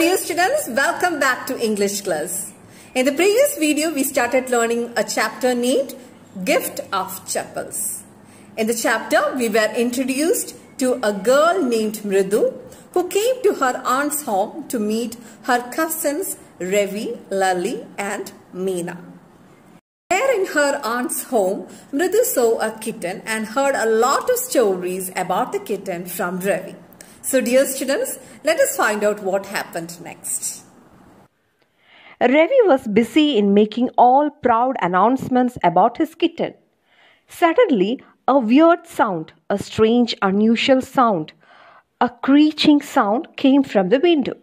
dear students, welcome back to English class. In the previous video, we started learning a chapter named Gift of Chapels. In the chapter, we were introduced to a girl named Mridu who came to her aunt's home to meet her cousins Revi, Lali and Meena. There in her aunt's home, Mridu saw a kitten and heard a lot of stories about the kitten from Revi. So dear students, let us find out what happened next. Ravi was busy in making all proud announcements about his kitten. Suddenly, a weird sound, a strange, unusual sound, a screeching sound came from the window.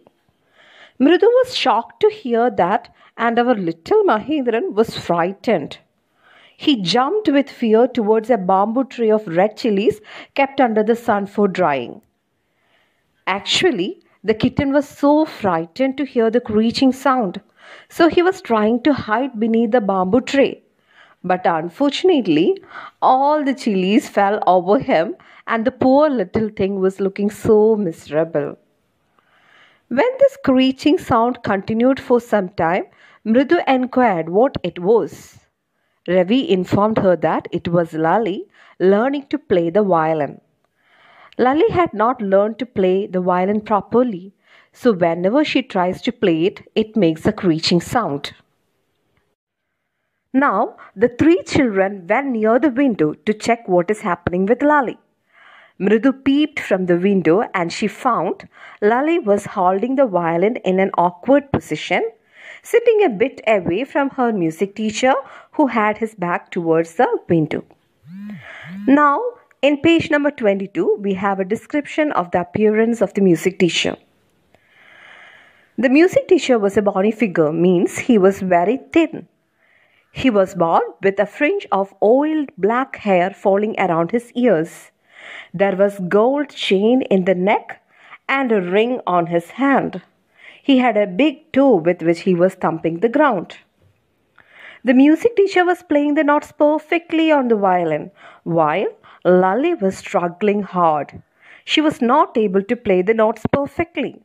Mridu was shocked to hear that, and our little Mahindran was frightened. He jumped with fear towards a bamboo tree of red chilies kept under the sun for drying. Actually, the kitten was so frightened to hear the screeching sound, so he was trying to hide beneath the bamboo tree. But unfortunately, all the chilies fell over him, and the poor little thing was looking so miserable. When the screeching sound continued for some time, Mridu inquired what it was. Ravi informed her that it was Lali learning to play the violin. Lali had not learned to play the violin properly, so whenever she tries to play it, it makes a screeching sound. Now, the three children went near the window to check what is happening with Lali. Mridu peeped from the window and she found Lali was holding the violin in an awkward position, sitting a bit away from her music teacher who had his back towards the window. Now, in page number 22, we have a description of the appearance of the music teacher. The music teacher was a bony figure, means he was very thin. He was bald with a fringe of oiled black hair falling around his ears. There was gold chain in the neck and a ring on his hand. He had a big toe with which he was thumping the ground. The music teacher was playing the notes perfectly on the violin, while Lali was struggling hard. She was not able to play the notes perfectly.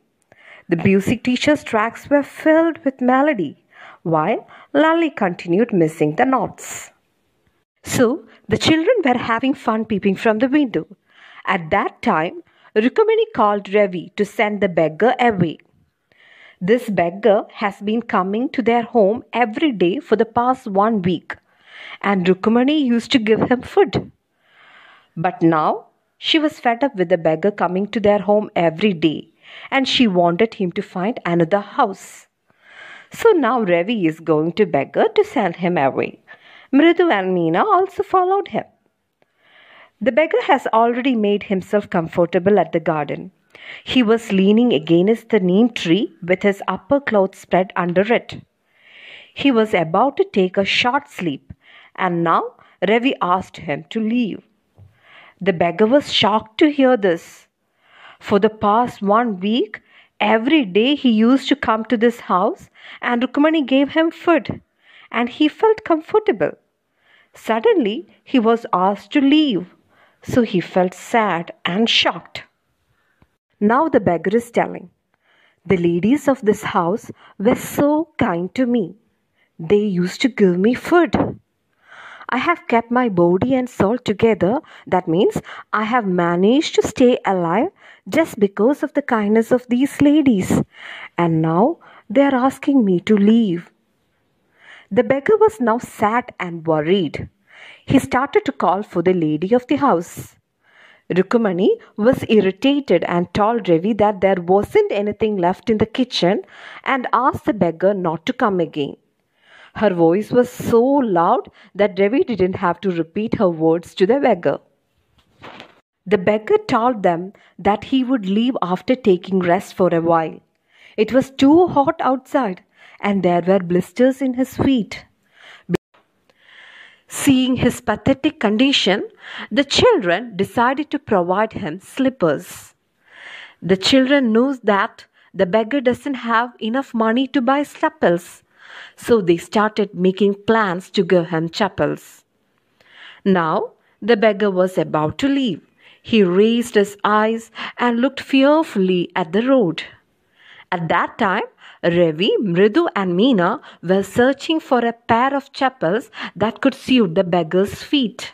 The music teacher's tracks were filled with melody, while Lali continued missing the notes. So the children were having fun peeping from the window. At that time, Rukumini called Ravi to send the beggar away. This beggar has been coming to their home every day for the past one week, and Rukmani used to give him food. But now she was fed up with the beggar coming to their home every day, and she wanted him to find another house. So now Ravi is going to beggar to send him away. Mridu and Meena also followed him. The beggar has already made himself comfortable at the garden. He was leaning against the neem tree with his upper clothes spread under it. He was about to take a short sleep, and now Revi asked him to leave. The beggar was shocked to hear this. For the past one week, every day he used to come to this house, and Rukmani gave him food, and he felt comfortable. Suddenly, he was asked to leave, so he felt sad and shocked. Now the beggar is telling, The ladies of this house were so kind to me. They used to give me food. I have kept my body and soul together. That means I have managed to stay alive just because of the kindness of these ladies. And now they are asking me to leave. The beggar was now sad and worried. He started to call for the lady of the house. Rukumani was irritated and told Devi that there wasn't anything left in the kitchen and asked the beggar not to come again. Her voice was so loud that Devi didn't have to repeat her words to the beggar. The beggar told them that he would leave after taking rest for a while. It was too hot outside and there were blisters in his feet. Seeing his pathetic condition, the children decided to provide him slippers. The children knew that the beggar doesn't have enough money to buy slippers, so they started making plans to give him chapels. Now the beggar was about to leave. He raised his eyes and looked fearfully at the road. At that time, Revi, Mridu, and Meena were searching for a pair of chapels that could suit the beggar's feet.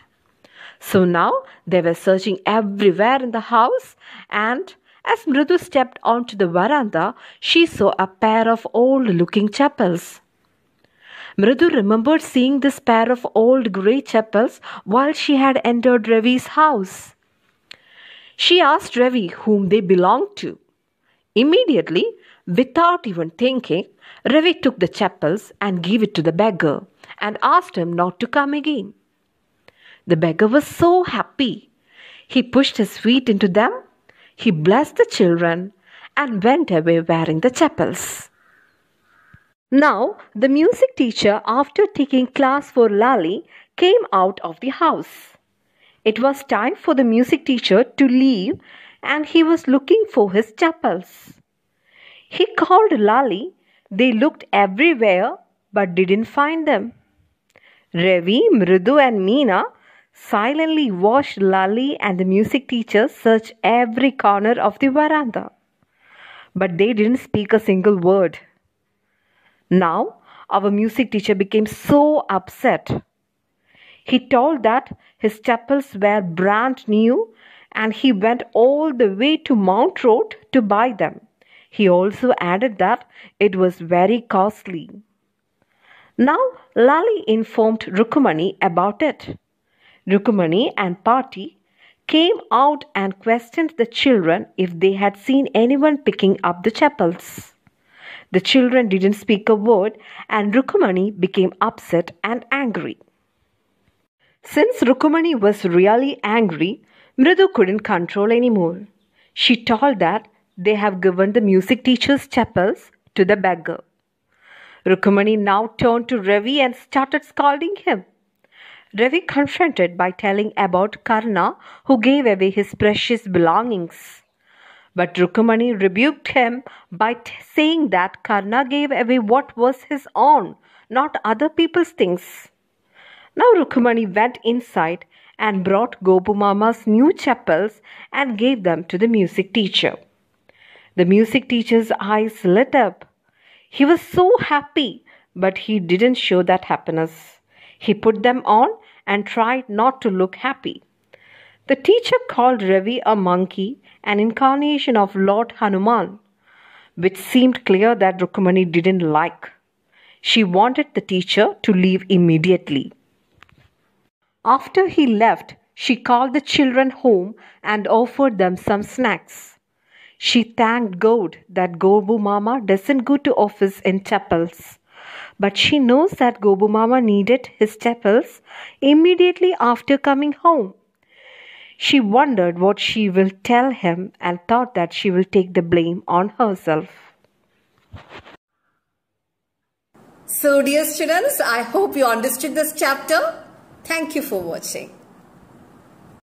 So now they were searching everywhere in the house, and as Mridu stepped onto the veranda, she saw a pair of old looking chapels. Mridu remembered seeing this pair of old grey chapels while she had entered Revi's house. She asked Revi whom they belonged to. Immediately, Without even thinking, Ravi took the chapels and gave it to the beggar and asked him not to come again. The beggar was so happy. He pushed his feet into them, he blessed the children, and went away wearing the chapels. Now, the music teacher, after taking class for Lali, came out of the house. It was time for the music teacher to leave, and he was looking for his chapels. He called Lali. They looked everywhere but didn't find them. Ravi, Mridu, and Meena silently watched Lali and the music teacher search every corner of the veranda. But they didn't speak a single word. Now, our music teacher became so upset. He told that his chapels were brand new and he went all the way to Mount Road to buy them. He also added that it was very costly. Now Lali informed Rukumani about it. Rukumani and Party came out and questioned the children if they had seen anyone picking up the chapels. The children didn't speak a word, and Rukumani became upset and angry. Since Rukumani was really angry, Mridu couldn't control anymore. She told that they have given the music teacher's chapels to the beggar. Rukmani now turned to Ravi and started scolding him. Ravi confronted by telling about Karna who gave away his precious belongings. But Rukmani rebuked him by t- saying that Karna gave away what was his own, not other people's things. Now Rukmani went inside and brought Gopu Mama's new chapels and gave them to the music teacher. The music teacher's eyes lit up. He was so happy, but he didn't show that happiness. He put them on and tried not to look happy. The teacher called Ravi a monkey, an incarnation of Lord Hanuman, which seemed clear that Rukmani didn't like. She wanted the teacher to leave immediately. After he left, she called the children home and offered them some snacks. She thanked God that Gobu Mama doesn't go to office in chapels. But she knows that Gobu Mama needed his chapels immediately after coming home. She wondered what she will tell him and thought that she will take the blame on herself. So, dear students, I hope you understood this chapter. Thank you for watching.